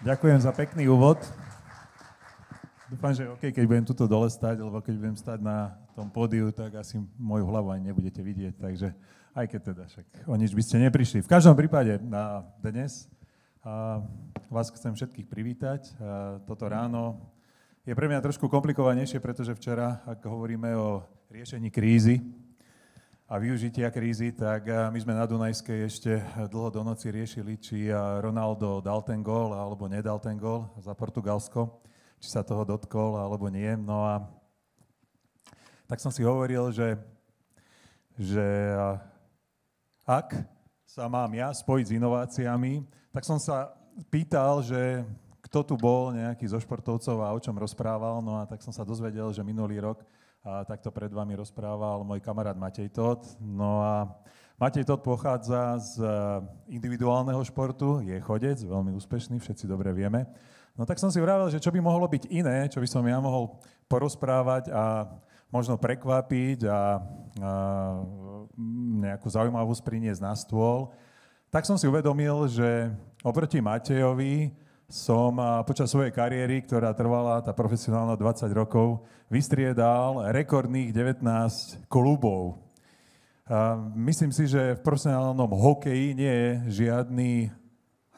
Ďakujem za pekný úvod. Dúfam, že OK, keď budem tuto dole stať, lebo keď budem stať na tom pódiu, tak asi moju hlavu ani nebudete vidieť, takže aj keď teda však o nič by ste neprišli. V každom prípade na dnes a vás chcem všetkých privítať. A toto ráno je pre mňa trošku komplikovanejšie, pretože včera, ak hovoríme o riešení krízy, a využitia krízy, tak eh, my sme na Dunajskej ešte dlho do noci riešili, či eh, Ronaldo dal ten gól alebo nedal ten gól za Portugalsko, či sa toho dotkol alebo nie. No a tak som si hovoril, že, že eh, ak sa mám ja spojiť s inováciami, tak som sa pýtal, že kto tu bol nejaký zo športovcov a o čom rozprával, no a tak som sa dozvedel, že minulý rok a takto pred vami rozprával môj kamarát Matej Todt. No a Matej Todt pochádza z e, individuálneho športu, je chodec, veľmi úspešný, všetci dobre vieme. No tak som si vravel, že čo by mohlo byť iné, čo by som ja mohol porozprávať a možno prekvapiť a, a nejakú zaujímavosť priniesť na stôl. Tak som si uvedomil, že oproti Matejovi som počas svojej kariéry, ktorá trvala tá profesionálna 20 rokov, vystriedal rekordných 19 klubov. Myslím si, že v profesionálnom hokeji nie je žiadny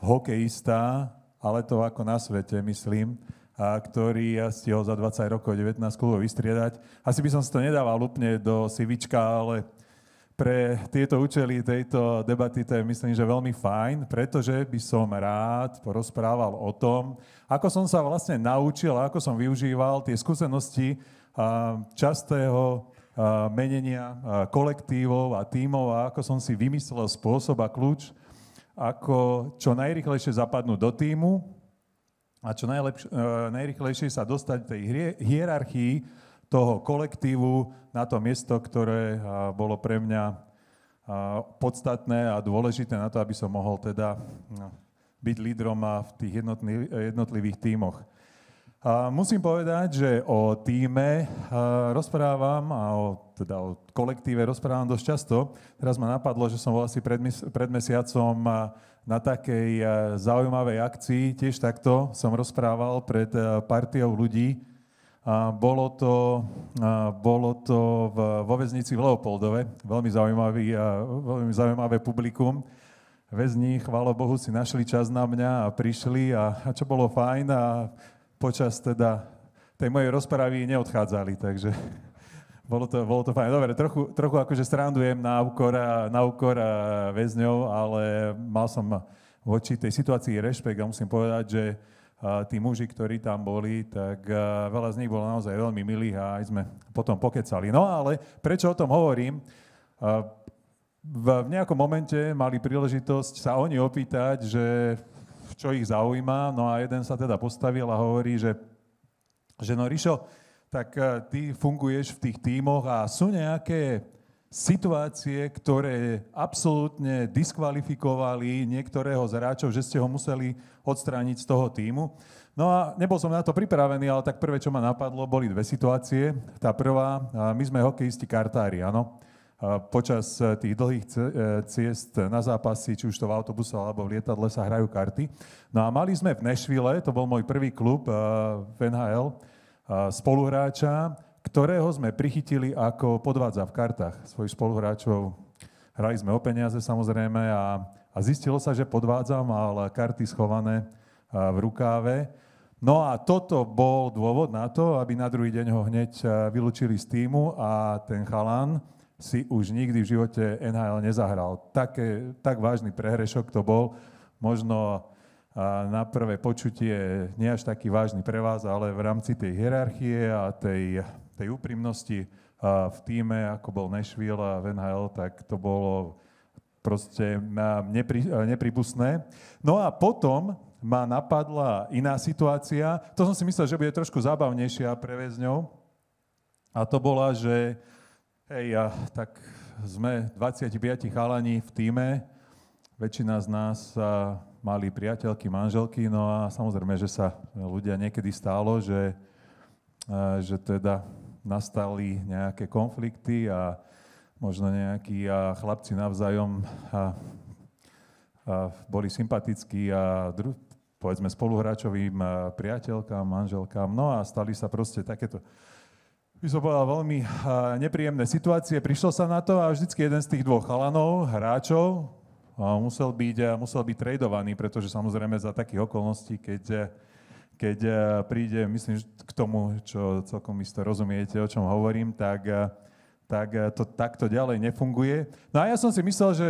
hokejista, ale to ako na svete, myslím, a ktorý stihol za 20 rokov 19 klubov vystriedať. Asi by som si to nedával úplne do sivička, ale pre tieto účely tejto debaty to je myslím, že veľmi fajn, pretože by som rád porozprával o tom, ako som sa vlastne naučil ako som využíval tie skúsenosti častého menenia kolektívov a tímov a ako som si vymyslel spôsob a kľúč, ako čo najrychlejšie zapadnúť do týmu a čo e, najrychlejšie sa dostať tej hierarchii toho kolektívu na to miesto, ktoré bolo pre mňa podstatné a dôležité na to, aby som mohol teda no, byť lídrom v tých jednotlivých tímoch. A musím povedať, že o týme rozprávam, a o, teda o kolektíve rozprávam dosť často. Teraz ma napadlo, že som bol asi pred, pred mesiacom na takej zaujímavej akcii, tiež takto som rozprával pred partiou ľudí, bolo to, bolo to v, vo väznici v Leopoldove, veľmi, zaujímavý, veľmi zaujímavé publikum. Väzni, chvála Bohu, si našli čas na mňa a prišli a, a čo bolo fajn a počas teda tej mojej rozpravy neodchádzali, takže bolo to, bolo to fajn. Dobre, trochu, trochu akože strandujem na úkor, na úkor väzňov, ale mal som voči tej situácii rešpekt a musím povedať, že tí muži, ktorí tam boli, tak veľa z nich bolo naozaj veľmi milých a aj sme potom pokecali. No ale prečo o tom hovorím? V nejakom momente mali príležitosť sa oni opýtať, že čo ich zaujíma. No a jeden sa teda postavil a hovorí, že, že no Rišo, tak ty funguješ v tých tímoch a sú nejaké situácie, ktoré absolútne diskvalifikovali niektorého z hráčov, že ste ho museli odstrániť z toho týmu. No a nebol som na to pripravený, ale tak prvé, čo ma napadlo, boli dve situácie. Tá prvá, my sme hokejisti kartári, áno. Počas eh, tých dlhých eh, ciest na zápasy, či už to v autobuse alebo v lietadle, sa hrajú karty. No a mali sme v Nešvile, to bol môj prvý klub eh, v NHL, spoluhráča, ktorého sme prichytili ako podvádza v kartách svojich spoluhráčov. Hrali sme o peniaze samozrejme a, a zistilo sa, že podvádza, mal karty schované v rukáve. No a toto bol dôvod na to, aby na druhý deň ho hneď vylúčili z týmu a ten chalan si už nikdy v živote NHL nezahral. Také, tak vážny prehrešok to bol. Možno na prvé počutie nie až taký vážny pre vás, ale v rámci tej hierarchie a tej tej úprimnosti v týme, ako bol Nashville a v NHL, tak to bolo proste nepri, nepribustné. No a potom ma napadla iná situácia. To som si myslel, že bude trošku zábavnejšia pre väzňov. A to bola, že hej, ja, tak sme 25 chalani v týme. Väčšina z nás a, mali priateľky, manželky. No a samozrejme, že sa ľudia niekedy stálo, že, a, že teda nastali nejaké konflikty a možno nejakí a chlapci navzájom a, a boli sympatickí a dru, povedzme spoluhráčovým priateľkám, manželkám. No a stali sa proste takéto by som povedal, veľmi nepríjemné situácie. Prišlo sa na to a vždycky jeden z tých dvoch chalanov, hráčov, musel byť, musel byť tradovaný, pretože samozrejme za takých okolností, keď keď eh, príde, myslím, k tomu, čo celkom isto rozumiete, o čom hovorím, tak, eh, tak eh, to takto ďalej nefunguje. No a ja som si myslel, že,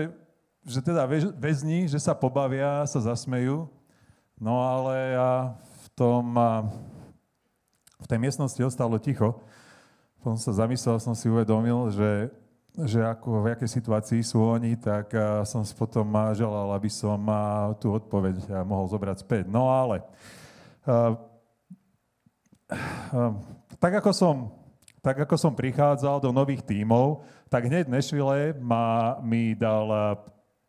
že teda väzni, že sa pobavia, sa zasmejú, no ale ja v tom, v tej miestnosti ostalo ticho. Potom sa zamyslel, som si uvedomil, že že ako, v akej situácii sú oni, tak som potom želal, aby som tú odpoveď mohol zobrať späť. No ale Eh, eh, tak ako som tak ako som prichádzal do nových tímov, tak hneď Nešvile ma, mi dal eh,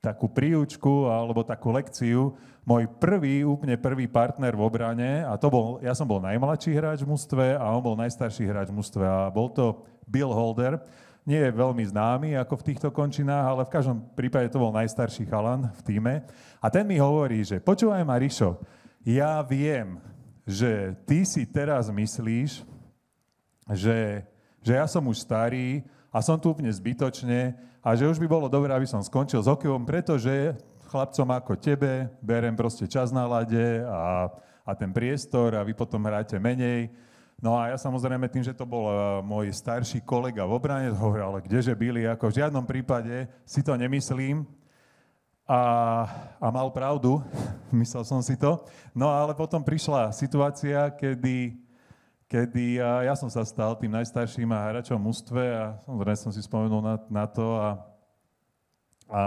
takú príučku alebo takú lekciu môj prvý, úplne prvý partner v obrane a to bol, ja som bol najmladší hráč v mústve a on bol najstarší hráč v mústve a bol to Bill Holder. Nie je veľmi známy ako v týchto končinách, ale v každom prípade to bol najstarší chalan v týme. A ten mi hovorí, že počúvaj ma, ja viem, že ty si teraz myslíš, že, že ja som už starý a som tu úplne zbytočne a že už by bolo dobré, aby som skončil s hokejom, pretože chlapcom ako tebe berem proste čas na lade a, a ten priestor a vy potom hráte menej. No a ja samozrejme tým, že to bol eh, môj starší kolega v obrane, hovoril, ale kdeže byli, ako v žiadnom prípade si to nemyslím, a, a mal pravdu, myslel som si to. No ale potom prišla situácia, kedy, kedy ja som sa stal tým najstarším a hráčom mústve a samozrejme som si spomenul na, na to a, a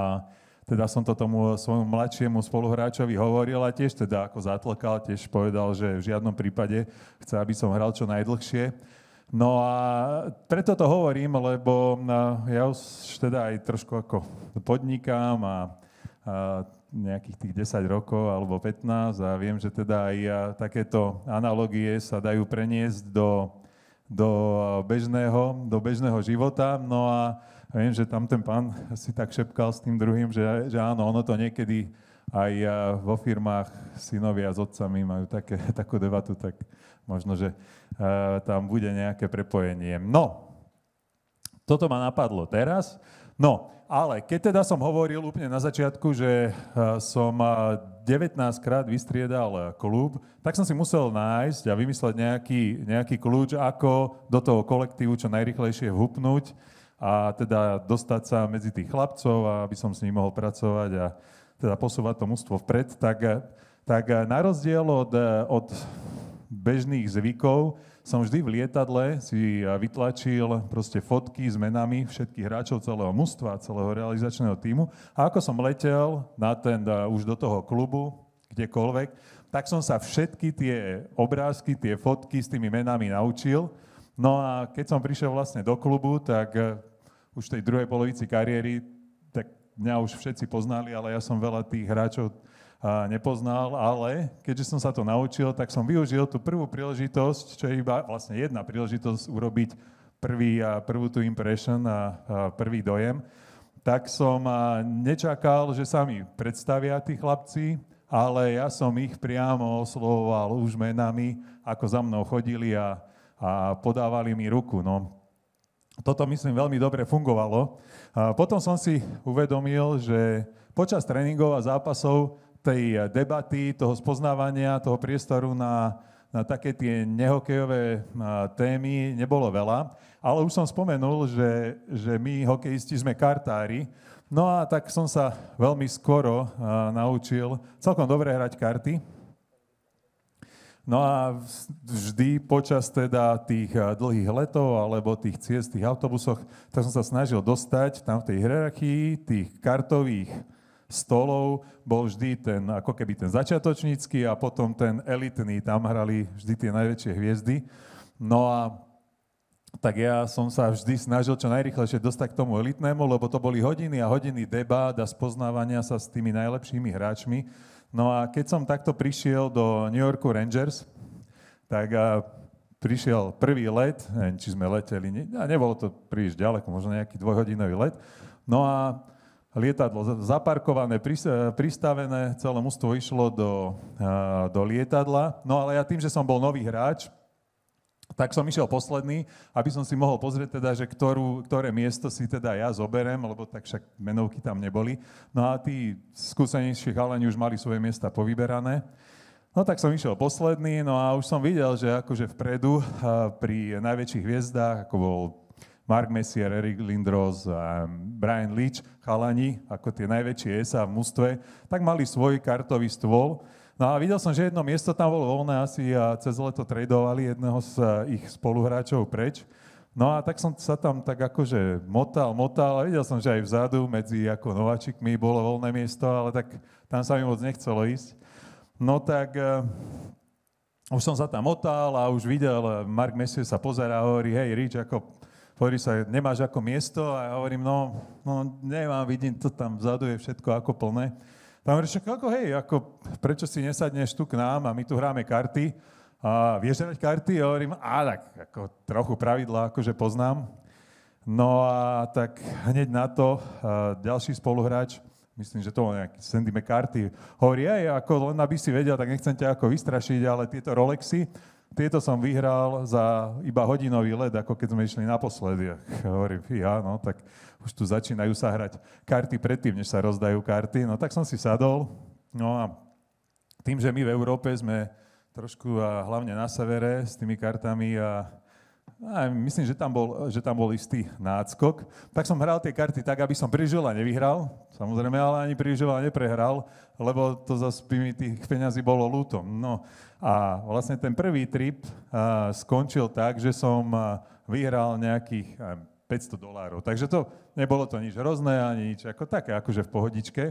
teda som to tomu svojmu mladšiemu spoluhráčovi hovoril a tiež teda ako zatlkal, tiež povedal, že v žiadnom prípade chce, aby som hral čo najdlhšie. No a preto to hovorím, lebo ja už teda aj trošku ako podnikám a nejakých tých 10 rokov alebo 15 a viem, že teda aj takéto analogie sa dajú preniesť do, do, bežného, do bežného života. No a viem, že tam ten pán si tak šepkal s tým druhým, že, že áno, ono to niekedy aj vo firmách synovia s otcami majú také, takú debatu, tak možno, že tam bude nejaké prepojenie. No, toto ma napadlo teraz. No, ale keď teda som hovoril úplne na začiatku, že eh, som 19 eh, krát vystriedal eh, klub, tak som si musel nájsť a vymysleť nejaký, nejaký kľúč, ako do toho kolektívu čo najrychlejšie hupnúť a teda dostať sa medzi tých chlapcov, a aby som s ním mohol pracovať a teda posúvať to mústvo vpred, tak, tak na rozdiel od, od bežných zvykov, som vždy v lietadle si vytlačil proste fotky s menami všetkých hráčov celého mužstva, celého realizačného týmu. A ako som letel na ten, už do toho klubu, kdekoľvek, tak som sa všetky tie obrázky, tie fotky s tými menami naučil. No a keď som prišiel vlastne do klubu, tak e, už v tej druhej polovici kariéry, tak mňa už všetci poznali, ale ja som veľa tých hráčov nepoznal, ale keďže som sa to naučil, tak som využil tú prvú príležitosť, čo je iba vlastne jedna príležitosť urobiť prvý, prvú tú impression a prvý dojem, tak som nečakal, že sa mi predstavia tí chlapci, ale ja som ich priamo oslovoval už menami, ako za mnou chodili a, a podávali mi ruku. No, toto myslím veľmi dobre fungovalo. A potom som si uvedomil, že počas tréningov a zápasov tej eh, debaty, toho spoznávania, toho priestoru na, na také tie nehokejové eh, témy nebolo veľa. Ale už som spomenul, že, že my hokejisti sme kartári, no a tak som sa veľmi skoro eh, naučil celkom dobre hrať karty. No a vždy počas teda tých dlhých letov alebo tých ciest, tých autobusoch, tak som sa snažil dostať tam v tej hierarchii tých kartových stolov bol vždy ten, ako keby ten začiatočnícky a potom ten elitný, tam hrali vždy tie najväčšie hviezdy. No a tak ja som sa vždy snažil čo najrychlejšie dostať k tomu elitnému, lebo to boli hodiny a hodiny debát a spoznávania sa s tými najlepšími hráčmi. No a keď som takto prišiel do New Yorku Rangers, tak a prišiel prvý let, neviem, či sme leteli, ne, nebolo to príliš ďaleko, možno nejaký dvojhodinový let. No a lietadlo zaparkované, eh, pristavené, celé mústvo išlo do, eh, do lietadla. No ale ja tým, že som bol nový hráč, tak som išiel posledný, aby som si mohol pozrieť teda, že ktorú, ktoré miesto si teda ja zoberem, lebo tak však menovky tam neboli. No a tí skúsenejší chalani už mali svoje miesta povyberané. No tak som išiel posledný, no a už som videl, že akože vpredu eh, pri najväčších hviezdách, ako bol Mark Messier, Eric Lindros, Brian Leach, chalani, ako tie najväčšie ESA v mústve, tak mali svoj kartový stôl. No a videl som, že jedno miesto tam bolo voľné asi a cez leto tradovali jedného z eh, ich spoluhráčov preč. No a tak som sa tam tak akože motal, motal a videl som, že aj vzadu medzi ako nováčikmi bolo voľné miesto, ale tak tam sa mi moc nechcelo ísť. No tak uh, už som sa tam motal a už videl, eh, Mark Messier sa pozerá a hovorí, hej Rich, ako hovorí sa, nemáš ako miesto a ja hovorím, no, no nemám, vidím, to tam vzadu je všetko ako plné. Tam hovorí, ako hej, ako, prečo si nesadneš tu k nám a my tu hráme karty a vieš hrať karty? Ja hovorím, a tak, ako trochu pravidla, akože poznám. No a tak hneď na to ďalší spoluhráč, myslím, že to bol nejaký Sandy McCarthy, hovorí, aj ako len aby si vedel, tak nechcem ťa ako vystrašiť, ale tieto Rolexy, tieto som vyhral za iba hodinový led, ako keď sme išli naposledy. Hovorím, ja, no, tak už tu začínajú sa hrať karty predtým, než sa rozdajú karty. No tak som si sadol. No a tým, že my v Európe sme trošku, a hlavne na severe, s tými kartami a a myslím, že tam, bol, že tam bol istý náckok. Tak som hral tie karty tak, aby som príliš veľa nevyhral, samozrejme, ale ani príliš veľa neprehral, lebo to zase by mi tých peňazí bolo ľúto. No a vlastne ten prvý trip a, skončil tak, že som a, vyhral nejakých a, 500 dolárov. Takže to nebolo to nič hrozné, ani nič ako také, akože v pohodičke.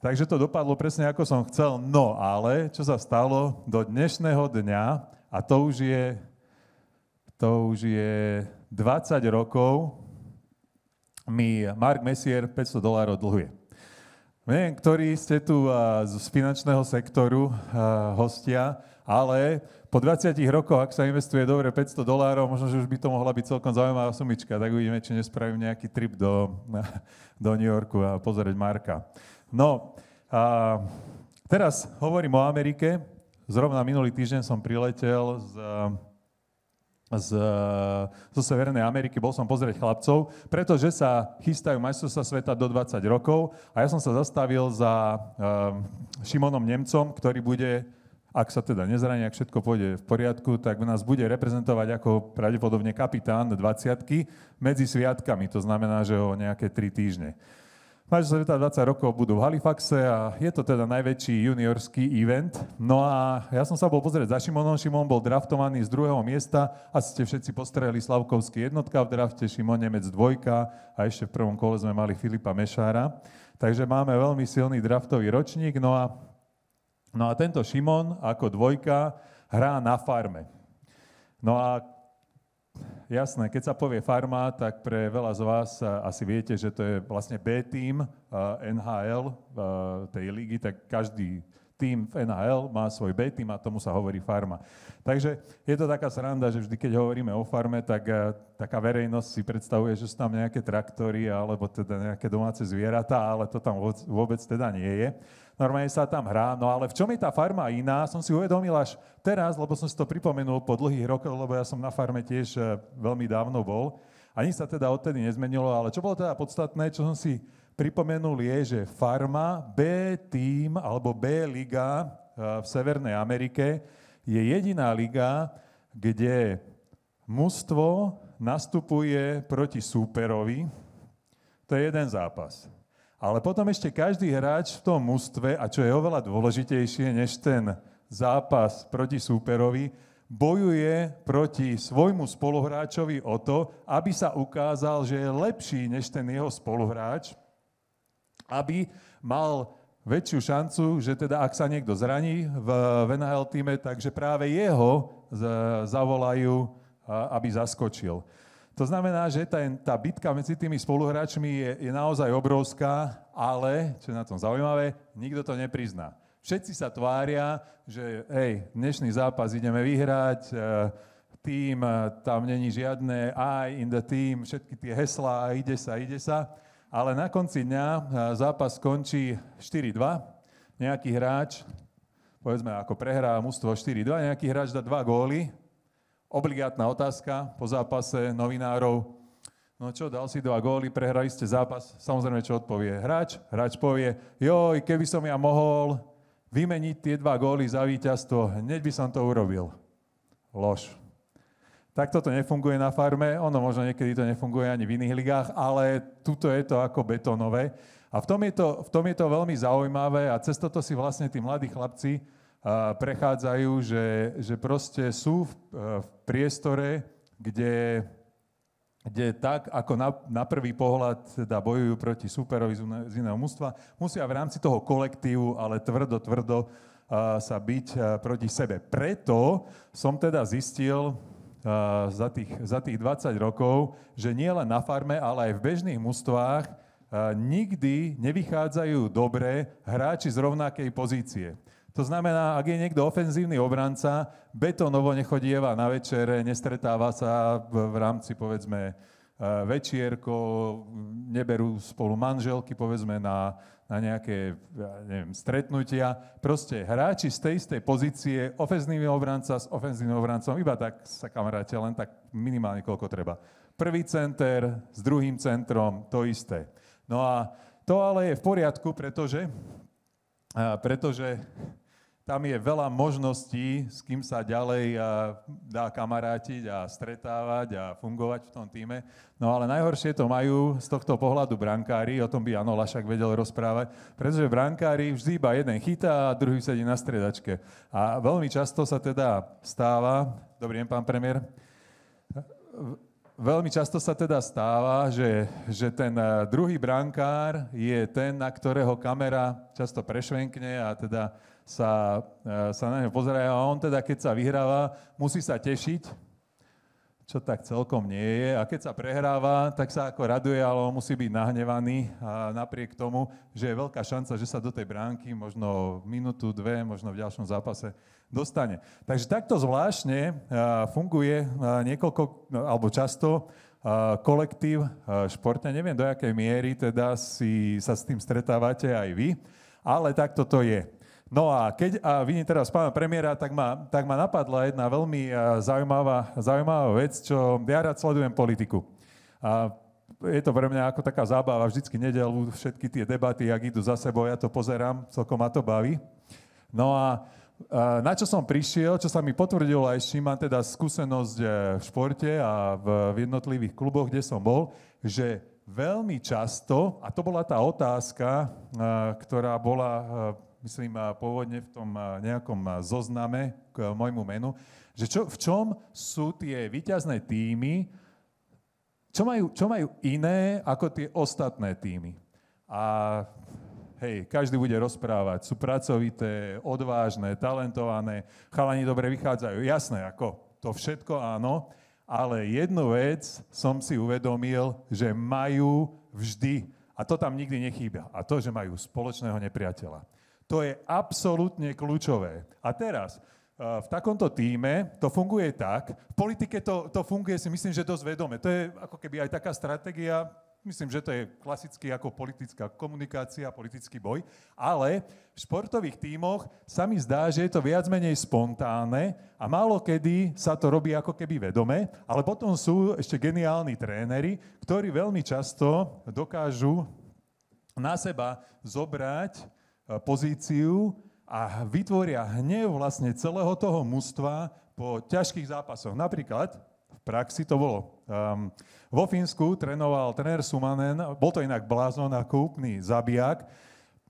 Takže to dopadlo presne ako som chcel, no ale čo sa stalo do dnešného dňa, a to už je to už je 20 rokov, mi Mark Messier 500 dolárov dlhuje. Neviem, ktorí ste tu z finančného sektoru hostia, ale po 20 rokoch, ak sa investuje dobre 500 dolárov, možno, že už by to mohla byť celkom zaujímavá sumička, tak uvidíme, či nespravím nejaký trip do, do New Yorku a pozrieť Marka. No, a teraz hovorím o Amerike. Zrovna minulý týždeň som priletel z z, e, zo Severnej Ameriky, bol som pozrieť chlapcov, pretože sa chystajú majstrovstvá sveta do 20 rokov a ja som sa zastavil za um, Šimonom Nemcom, ktorý bude, ak sa teda nezraní, ak všetko pôjde v poriadku, tak nás bude reprezentovať ako pravdepodobne kapitán 20 medzi sviatkami, to znamená, že o nejaké 3 týždne. Mládež sveta 20 rokov budú v Halifaxe a je to teda najväčší juniorský event. No a ja som sa bol pozrieť za Šimonom. Šimon bol draftovaný z druhého miesta. Asi ste všetci postrehli Slavkovský jednotka v drafte, Šimon Nemec dvojka a ešte v prvom kole sme mali Filipa Mešára. Takže máme veľmi silný draftový ročník. No a, no a tento Šimon ako dvojka hrá na farme. No a Jasné, keď sa povie farma, tak pre veľa z vás eh, asi viete, že to je vlastne B-tým eh, NHL eh, tej ligy, tak každý tým v NHL má svoj B-tým a tomu sa hovorí farma. Takže je to taká sranda, že vždy, keď hovoríme o farme, tak taká verejnosť si predstavuje, že sú tam nejaké traktory alebo teda nejaké domáce zvieratá, ale to tam vôbec teda nie je normálne sa tam hrá. No ale v čom je tá farma iná, som si uvedomil až teraz, lebo som si to pripomenul po dlhých rokoch, lebo ja som na farme tiež eh, veľmi dávno bol. Ani sa teda odtedy nezmenilo, ale čo bolo teda podstatné, čo som si pripomenul je, že farma B tým alebo B liga eh, v Severnej Amerike je jediná liga, kde mužstvo nastupuje proti súperovi. To je jeden zápas. Ale potom ešte každý hráč v tom mústve, a čo je oveľa dôležitejšie než ten zápas proti súperovi, bojuje proti svojmu spoluhráčovi o to, aby sa ukázal, že je lepší než ten jeho spoluhráč, aby mal väčšiu šancu, že teda ak sa niekto zraní v, NHL týme, takže práve jeho zavolajú, aby zaskočil. To znamená, že tá, tá bitka medzi tými spoluhráčmi je, je naozaj obrovská, ale, čo je na tom zaujímavé, nikto to neprizná. Všetci sa tvária, že hej, dnešný zápas ideme vyhrať, e, tým, e, tam není žiadne aj in the team, všetky tie heslá ide sa, ide sa. Ale na konci dňa e, zápas skončí 4-2. Nejaký hráč, povedzme ako prehrá mústvo 4-2, nejaký hráč dá dva góly obligátna otázka po zápase novinárov. No čo, dal si dva góly, prehrali ste zápas. Samozrejme, čo odpovie hráč? Hráč povie, joj, keby som ja mohol vymeniť tie dva góly za víťazstvo, hneď by som to urobil. Lož. Takto to nefunguje na farme, ono možno niekedy to nefunguje ani v iných ligách, ale tuto je to ako betonové. A v tom je to, v tom je to veľmi zaujímavé a cez toto si vlastne tí mladí chlapci prechádzajú, že, že proste sú v, e, v priestore, kde, kde tak, ako na, na prvý pohľad teda bojujú proti superovi z iného mústva, musia v rámci toho kolektívu, ale tvrdo, tvrdo e, sa byť e, proti sebe. Preto som teda zistil za, tých, za tých 20 rokov, že nie len na farme, ale aj v bežných mústvách nikdy nevychádzajú dobre hráči z rovnakej pozície. To znamená, ak je niekto ofenzívny obranca, betonovo nechodieva na večere, nestretáva sa v rámci, povedzme, e, večierko, neberú spolu manželky, povedzme, na, na nejaké ja neviem, stretnutia. Proste hráči z tej istej pozície, ofenzívny obranca s ofenzívnym obrancom, iba tak sa kamaráte, len tak minimálne koľko treba. Prvý center s druhým centrom, to isté. No a to ale je v poriadku, pretože, pretože tam je veľa možností, s kým sa ďalej eh, dá kamarátiť a stretávať a fungovať v tom týme. No ale najhoršie to majú z tohto pohľadu brankári, o tom by Jano Lašak vedel rozprávať, pretože brankári vždy iba jeden chytá a druhý sedí na stredačke. A veľmi často sa teda stáva, dobrý deň pán premiér, veľmi často sa teda stáva, že, že ten eh, druhý brankár je ten, na ktorého kamera často prešvenkne a teda sa, e, sa na neho pozerajú a on teda, keď sa vyhráva, musí sa tešiť, čo tak celkom nie je. A keď sa prehráva, tak sa ako raduje, ale on musí byť nahnevaný a napriek tomu, že je veľká šanca, že sa do tej bránky možno minútu, dve, možno v ďalšom zápase dostane. Takže takto zvláštne e, funguje e, niekoľko, no, alebo často kolektív športe. Neviem, do jakej miery teda si sa s tým stretávate aj vy, ale takto to je. No a keď a vidím teraz pána premiéra, tak ma, tak ma napadla jedna veľmi e, zaujímavá, zaujímavá vec, čo ja rád sledujem politiku. A je to pre mňa ako taká zábava vždycky nedelu, všetky tie debaty, ak idú za sebou, ja to pozerám, celkom ma to baví. No a e, na čo som prišiel, čo sa mi potvrdilo aj ešte, mám teda skúsenosť e, v športe a v jednotlivých kluboch, kde som bol, že veľmi často, a to bola tá otázka, ktorá bola myslím pôvodne v tom nejakom zozname k môjmu menu, že čo, v čom sú tie výťazné týmy, čo majú, čo majú iné ako tie ostatné týmy. A hej, každý bude rozprávať, sú pracovité, odvážne, talentované, chalani dobre vychádzajú, jasné, ako to všetko áno, ale jednu vec som si uvedomil, že majú vždy, a to tam nikdy nechýba, a to, že majú spoločného nepriateľa. To je absolútne kľúčové. A teraz, eh, v takomto týme to funguje tak, v politike to, to funguje si myslím, že dosť vedome. To je ako keby aj taká stratégia, myslím, že to je klasicky ako politická komunikácia, politický boj, ale v športových tímoch sa mi zdá, že je to viac menej spontánne a málo kedy sa to robí ako keby vedome, ale potom sú ešte geniálni tréneri, ktorí veľmi často dokážu na seba zobrať E, pozíciu a vytvoria hnev vlastne celého toho mužstva po ťažkých zápasoch. Napríklad v praxi to bolo. Um, vo Fínsku trénoval tréner Sumanen, bol to inak blázon a kúpny zabijak.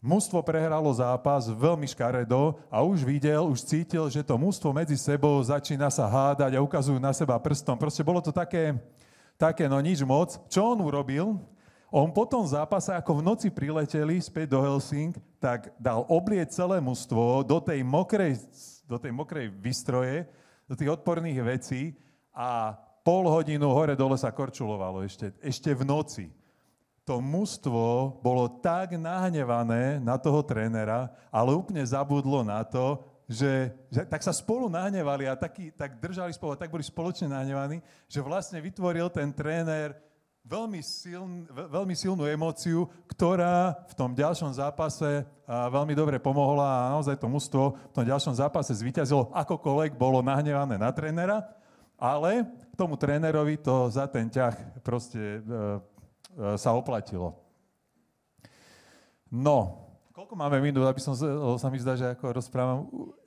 Mústvo prehralo zápas veľmi škaredo a už videl, už cítil, že to mústvo medzi sebou začína sa hádať a ukazujú na seba prstom. Proste bolo to také, také no nič moc. Čo on urobil? On potom v zápase, ako v noci prileteli späť do Helsing, tak dal oblieť celé mužstvo do tej mokrej, do tej mokrej výstroje, do tých odporných vecí a pol hodinu hore dole sa korčulovalo ešte, ešte v noci. To mužstvo bolo tak nahnevané na toho trénera, ale úplne zabudlo na to, že, že tak sa spolu nahnevali a taký, tak držali spolu a tak boli spoločne nahnevaní, že vlastne vytvoril ten tréner veľmi, siln, veľmi silnú emóciu, ktorá v tom ďalšom zápase veľmi dobre pomohla a naozaj to mústvo v tom ďalšom zápase zvíťazilo, akokoľvek bolo nahnevané na trénera, ale tomu trénerovi to za ten ťah proste e, e, sa oplatilo. No, koľko máme minút, aby som, sa mi zdá, že ako rozprávam.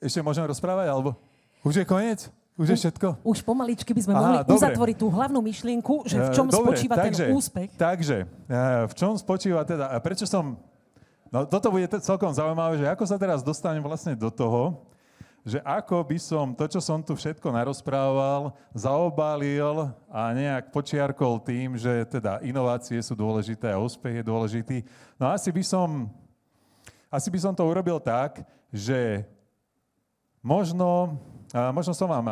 Ešte môžem rozprávať, alebo už je koniec? Už je všetko? Už pomaličky by sme Aha, mohli dobre. uzatvoriť tú hlavnú myšlienku, že v eh, čom dobre, spočíva takže, ten úspech. Takže, eh, v čom spočíva teda, a prečo som... No toto bude celkom zaujímavé, že ako sa teraz dostanem vlastne do toho, že ako by som to, čo som tu všetko narozprával, zaobalil a nejak počiarkol tým, že teda inovácie sú dôležité a úspech je dôležitý. No asi by som, asi by som to urobil tak, že možno možno som vám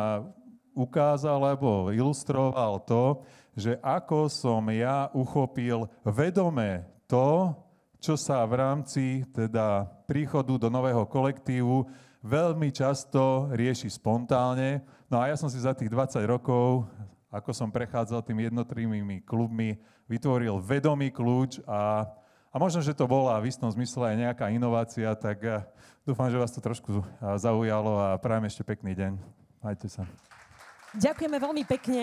ukázal alebo ilustroval to, že ako som ja uchopil vedome to, čo sa v rámci teda príchodu do nového kolektívu veľmi často rieši spontánne. No a ja som si za tých 20 rokov, ako som prechádzal tým jednotlivými klubmi, vytvoril vedomý kľúč a a možno, že to bola v istom zmysle aj nejaká inovácia, tak eh, dúfam, že vás to trošku zaujalo a prajem ešte pekný deň. Majte sa. Ďakujeme veľmi pekne.